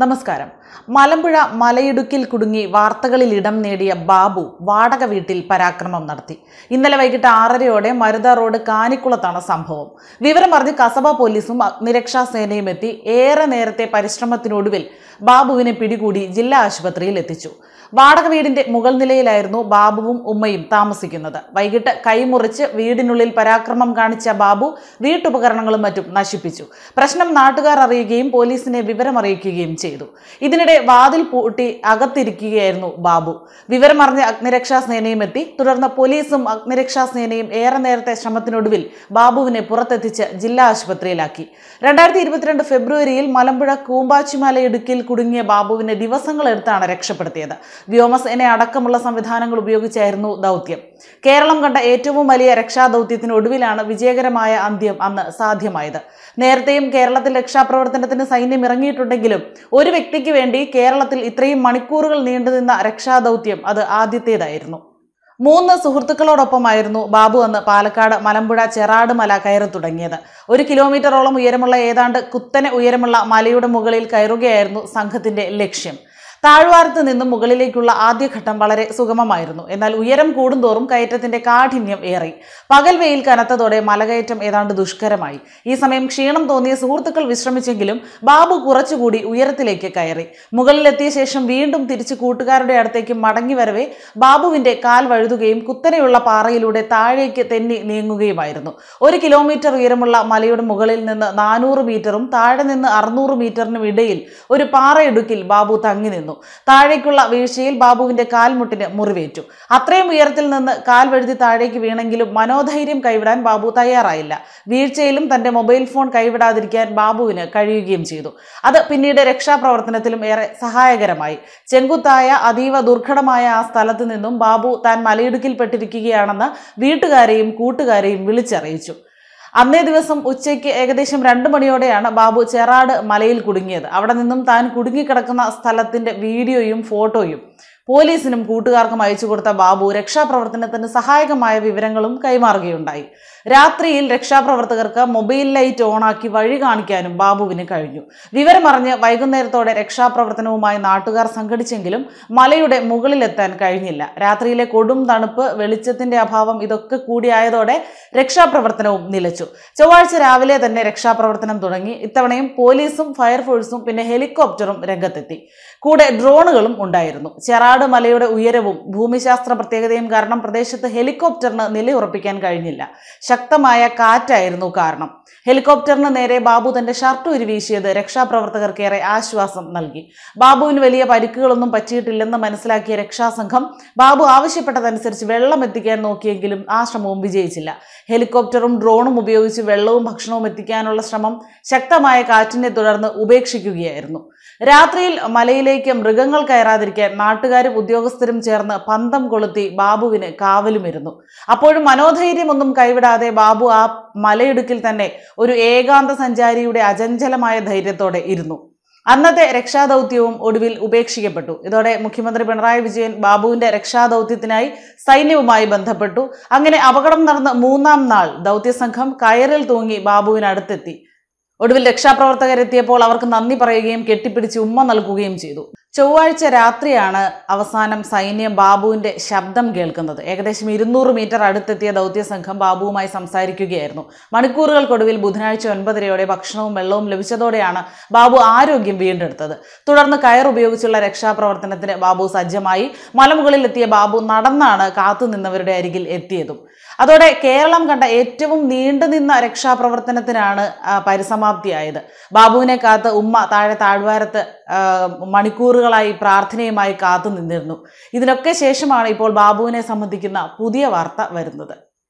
നമസ്കാരം മലമ്പുഴ മലയിടുക്കിൽ കുടുങ്ങി വാർത്തകളിൽ ഇടം നേടിയ ബാബു വാടക വീട്ടിൽ പരാക്രമം നടത്തി ഇന്നലെ വൈകിട്ട് ആറരയോടെ മരുത റോഡ് കാനിക്കുളത്താണ് സംഭവം വിവരം അറിഞ്ഞ് കസബ പോലീസും അഗ്നിരക്ഷാ സേനയും എത്തി ഏറെ നേരത്തെ പരിശ്രമത്തിനൊടുവിൽ ബാബുവിനെ പിടികൂടി ജില്ലാ ആശുപത്രിയിൽ എത്തിച്ചു വാടക വീടിന്റെ മുകൾ നിലയിലായിരുന്നു ബാബുവും ഉമ്മയും താമസിക്കുന്നത് വൈകിട്ട് കൈമുറിച്ച് വീടിനുള്ളിൽ പരാക്രമം കാണിച്ച ബാബു വീട്ടുപകരണങ്ങളും മറ്റും നശിപ്പിച്ചു പ്രശ്നം നാട്ടുകാർ അറിയുകയും പോലീസിനെ വിവരമറിയിക്കുകയും ചെയ്തു ഇതിനിടെ വാതിൽ പൂട്ടി അകത്തിരിക്കുകയായിരുന്നു ബാബു വിവരമറിഞ്ഞ അഗ്നിരക്ഷാ സേനയും എത്തി തുടർന്ന് പോലീസും അഗ്നിരക്ഷാ സേനയും ഏറെ നേരത്തെ ശ്രമത്തിനൊടുവിൽ ബാബുവിനെ പുറത്തെത്തിച്ച് ജില്ലാ ആശുപത്രിയിലാക്കി രണ്ടായിരത്തി ഇരുപത്തിരണ്ട് ഫെബ്രുവരിയിൽ മലമ്പുഴ കൂമ്പാച്ചിമല ഇടുക്കിയിൽ കുടുങ്ങിയ ബാബുവിനെ ദിവസങ്ങളെടുത്താണ് രക്ഷപ്പെടുത്തിയത് വ്യോമസേന അടക്കമുള്ള സംവിധാനങ്ങൾ ഉപയോഗിച്ചായിരുന്നു ദൗത്യം കേരളം കണ്ട ഏറ്റവും വലിയ രക്ഷാദൗത്യത്തിന് ഒടുവിലാണ് വിജയകരമായ അന്ത്യം അന്ന് സാധ്യമായത് നേരത്തെയും കേരളത്തിൽ രക്ഷാപ്രവർത്തനത്തിന് സൈന്യം ഇറങ്ങിയിട്ടുണ്ടെങ്കിലും ഒരു വ്യക്തിക്ക് വേണ്ടി കേരളത്തിൽ ഇത്രയും മണിക്കൂറുകൾ നീണ്ടുനിന്ന രക്ഷാദൗത്യം അത് ആദ്യത്തേതായിരുന്നു മൂന്ന് സുഹൃത്തുക്കളോടൊപ്പമായിരുന്നു ബാബു അന്ന് പാലക്കാട് മലമ്പുഴ ചെറാട് മല കയറി തുടങ്ങിയത് ഒരു കിലോമീറ്ററോളം ഉയരമുള്ള ഏതാണ്ട് കുത്തനെ ഉയരമുള്ള മലയുടെ മുകളിൽ കയറുകയായിരുന്നു സംഘത്തിന്റെ ലക്ഷ്യം താഴ്വാരത്ത് നിന്നും മുകളിലേക്കുള്ള ആദ്യഘട്ടം വളരെ സുഗമമായിരുന്നു എന്നാൽ ഉയരം കൂടുന്തോറും കയറ്റത്തിന്റെ കാഠിന്യം ഏറി പകൽ വെയിൽ കനത്തതോടെ മലകയറ്റം ഏതാണ്ട് ദുഷ്കരമായി ഈ സമയം ക്ഷീണം തോന്നിയ സുഹൃത്തുക്കൾ വിശ്രമിച്ചെങ്കിലും ബാബു കുറച്ചുകൂടി ഉയരത്തിലേക്ക് കയറി മുകളിലെത്തിയ ശേഷം വീണ്ടും തിരിച്ച് കൂട്ടുകാരുടെ അടുത്തേക്ക് മടങ്ങി വരവേ ബാബുവിന്റെ കാൽ വഴുതുകയും കുത്തനെയുള്ള പാറയിലൂടെ താഴേക്ക് തെന്നി നീങ്ങുകയുമായിരുന്നു ഒരു കിലോമീറ്റർ ഉയരമുള്ള മലയുടെ മുകളിൽ നിന്ന് നാനൂറ് മീറ്ററും താഴെ നിന്ന് അറുന്നൂറ് മീറ്ററിനും ഇടയിൽ ഒരു പാറയിടുക്കിൽ ബാബു തങ്ങി നിന്നു വീണു താഴേക്കുള്ള വീഴ്ചയിൽ ബാബുവിന്റെ കാൽമുട്ടിന് മുറിവേറ്റു അത്രയും ഉയരത്തിൽ നിന്ന് കാൽ വഴുതി താഴേക്ക് വീണെങ്കിലും മനോധൈര്യം കൈവിടാൻ ബാബു തയ്യാറായില്ല വീഴ്ചയിലും തന്റെ മൊബൈൽ ഫോൺ കൈവിടാതിരിക്കാൻ ബാബുവിന് കഴിയുകയും ചെയ്തു അത് പിന്നീട് രക്ഷാപ്രവർത്തനത്തിലും ഏറെ സഹായകരമായി ചെങ്കുത്തായ അതീവ ദുർഘടമായ ആ സ്ഥലത്ത് നിന്നും ബാബു താൻ മലയിടുക്കിൽപ്പെട്ടിരിക്കുകയാണെന്ന് വീട്ടുകാരെയും കൂട്ടുകാരെയും വിളിച്ചറിയിച്ചു അന്നേ ദിവസം ഉച്ചയ്ക്ക് ഏകദേശം രണ്ട് മണിയോടെയാണ് ബാബു ചെറാട് മലയിൽ കുടുങ്ങിയത് അവിടെ നിന്നും താൻ കുടുങ്ങിക്കിടക്കുന്ന സ്ഥലത്തിന്റെ വീഡിയോയും ഫോട്ടോയും പോലീസിനും കൂട്ടുകാർക്കും അയച്ചു കൊടുത്ത ബാബു രക്ഷാപ്രവർത്തനത്തിന് സഹായകമായ വിവരങ്ങളും കൈമാറുകയുണ്ടായി രാത്രിയിൽ രക്ഷാപ്രവർത്തകർക്ക് മൊബൈൽ ലൈറ്റ് ഓണാക്കി വഴി കാണിക്കാനും ബാബുവിന് കഴിഞ്ഞു വിവരമറിഞ്ഞ് വൈകുന്നേരത്തോടെ രക്ഷാപ്രവർത്തനവുമായി നാട്ടുകാർ സംഘടിച്ചെങ്കിലും മലയുടെ മുകളിലെത്താൻ കഴിഞ്ഞില്ല രാത്രിയിലെ കൊടും തണുപ്പ് വെളിച്ചത്തിന്റെ അഭാവം ഇതൊക്കെ കൂടിയായതോടെ രക്ഷാപ്രവർത്തനവും നിലച്ചു ചൊവ്വാഴ്ച രാവിലെ തന്നെ രക്ഷാപ്രവർത്തനം തുടങ്ങി ഇത്തവണയും പോലീസും ഫയർഫോഴ്സും പിന്നെ ഹെലികോപ്റ്ററും രംഗത്തെത്തി കൂടെ ഡ്രോണുകളും ഉണ്ടായിരുന്നു ചെറ കരാട് മലയുടെ ഉയരവും ഭൂമിശാസ്ത്ര പ്രത്യേകതയും കാരണം പ്രദേശത്ത് ഹെലികോപ്റ്ററിന് നിലയുറപ്പിക്കാൻ കഴിഞ്ഞില്ല ശക്തമായ കാറ്റായിരുന്നു കാരണം ഹെലികോപ്റ്ററിന് നേരെ ബാബു തന്റെ ഷർട്ട് ഉരുവീശിയത് രക്ഷാപ്രവർത്തകർക്കേറെ ആശ്വാസം നൽകി ബാബുവിന് വലിയ പരിക്കുകളൊന്നും പറ്റിയിട്ടില്ലെന്ന് മനസ്സിലാക്കിയ രക്ഷാസംഘം ബാബു ആവശ്യപ്പെട്ടതനുസരിച്ച് വെള്ളം എത്തിക്കാൻ നോക്കിയെങ്കിലും ആ ശ്രമവും വിജയിച്ചില്ല ഹെലികോപ്റ്ററും ഡ്രോണും ഉപയോഗിച്ച് വെള്ളവും ഭക്ഷണവും എത്തിക്കാനുള്ള ശ്രമം ശക്തമായ കാറ്റിനെ തുടർന്ന് ഉപേക്ഷിക്കുകയായിരുന്നു രാത്രിയിൽ മലയിലേക്ക് മൃഗങ്ങൾ കയറാതിരിക്കാൻ നാട്ടുകാർ പോലീസുകാരും ഉദ്യോഗസ്ഥരും ചേർന്ന് പന്തം കൊളുത്തി ബാബുവിന് കാവലുമിരുന്നു അപ്പോഴും മനോധൈര്യമൊന്നും കൈവിടാതെ ബാബു ആ മലയിടുക്കിൽ തന്നെ ഒരു ഏകാന്ത സഞ്ചാരിയുടെ അചഞ്ചലമായ ധൈര്യത്തോടെ ഇരുന്നു അന്നത്തെ രക്ഷാദൗത്യവും ഒടുവിൽ ഉപേക്ഷിക്കപ്പെട്ടു ഇതോടെ മുഖ്യമന്ത്രി പിണറായി വിജയൻ ബാബുവിന്റെ രക്ഷാദൗത്യത്തിനായി സൈന്യവുമായി ബന്ധപ്പെട്ടു അങ്ങനെ അപകടം നടന്ന മൂന്നാം നാൾ ദൗത്യസംഘം കയറിൽ തൂങ്ങി ബാബുവിനടുത്തെത്തി ഒടുവിൽ രക്ഷാപ്രവർത്തകരെത്തിയപ്പോൾ അവർക്ക് നന്ദി പറയുകയും കെട്ടിപ്പിടിച്ച് ഉമ്മ നൽകുകയും ചെയ്തു ചൊവ്വാഴ്ച രാത്രിയാണ് അവസാനം സൈന്യം ബാബുവിന്റെ ശബ്ദം കേൾക്കുന്നത് ഏകദേശം ഇരുന്നൂറ് മീറ്റർ അടുത്തെത്തിയ ദൗത്യ സംഘം ബാബുവുമായി സംസാരിക്കുകയായിരുന്നു മണിക്കൂറുകൾക്കൊടുവിൽ ബുധനാഴ്ച ഒൻപതരയോടെ ഭക്ഷണവും വെള്ളവും ലഭിച്ചതോടെയാണ് ബാബു ആരോഗ്യം വീണ്ടെടുത്തത് തുടർന്ന് കയർ ഉപയോഗിച്ചുള്ള രക്ഷാപ്രവർത്തനത്തിന് ബാബു സജ്ജമായി മലമുകളിൽ എത്തിയ ബാബു നടന്നാണ് കാത്തുനിന്നവരുടെ അരികിൽ എത്തിയതും അതോടെ കേരളം കണ്ട ഏറ്റവും നീണ്ടുനിന്ന രക്ഷാപ്രവർത്തനത്തിനാണ് പരിസമാപ്തിയായത് ബാബുവിനെ കാത്ത് ഉമ്മ താഴെ താഴ്വാരത്ത് മണിക്കൂർ മണിക്കൂറുകളായി പ്രാർത്ഥനയുമായി കാത്തു നിന്നിരുന്നു ഇതിനൊക്കെ ശേഷമാണ് ഇപ്പോൾ ബാബുവിനെ സംബന്ധിക്കുന്ന പുതിയ വാർത്ത വരുന്നത്